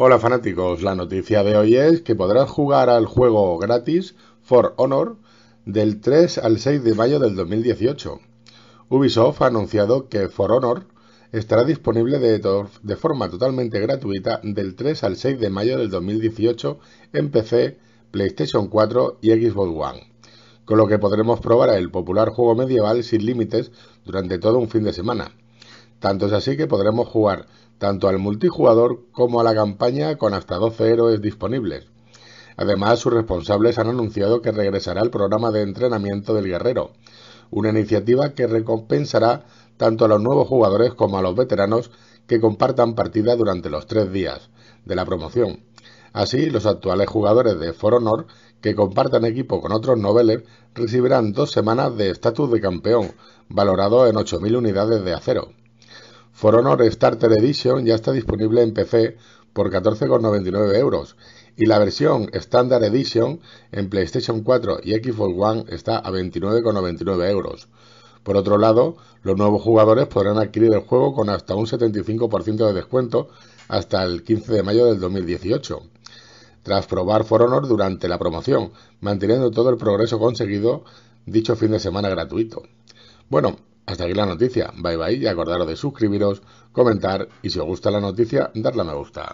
Hola fanáticos, la noticia de hoy es que podrás jugar al juego gratis For Honor del 3 al 6 de mayo del 2018. Ubisoft ha anunciado que For Honor estará disponible de, de forma totalmente gratuita del 3 al 6 de mayo del 2018 en PC, PlayStation 4 y Xbox One, con lo que podremos probar el popular juego medieval sin límites durante todo un fin de semana. Tanto es así que podremos jugar tanto al multijugador como a la campaña con hasta 12 héroes disponibles. Además, sus responsables han anunciado que regresará el programa de entrenamiento del guerrero, una iniciativa que recompensará tanto a los nuevos jugadores como a los veteranos que compartan partida durante los tres días de la promoción. Así, los actuales jugadores de For Honor que compartan equipo con otros noveles recibirán dos semanas de estatus de campeón, valorado en 8.000 unidades de acero. For Honor Starter Edition ya está disponible en PC por 14,99 euros y la versión Standard Edition en PlayStation 4 y Xbox One está a 29,99 euros. Por otro lado, los nuevos jugadores podrán adquirir el juego con hasta un 75% de descuento hasta el 15 de mayo del 2018. Tras probar For Honor durante la promoción, manteniendo todo el progreso conseguido dicho fin de semana gratuito. Bueno, hasta aquí la noticia. Bye bye y acordaros de suscribiros, comentar y si os gusta la noticia, darle a me gusta.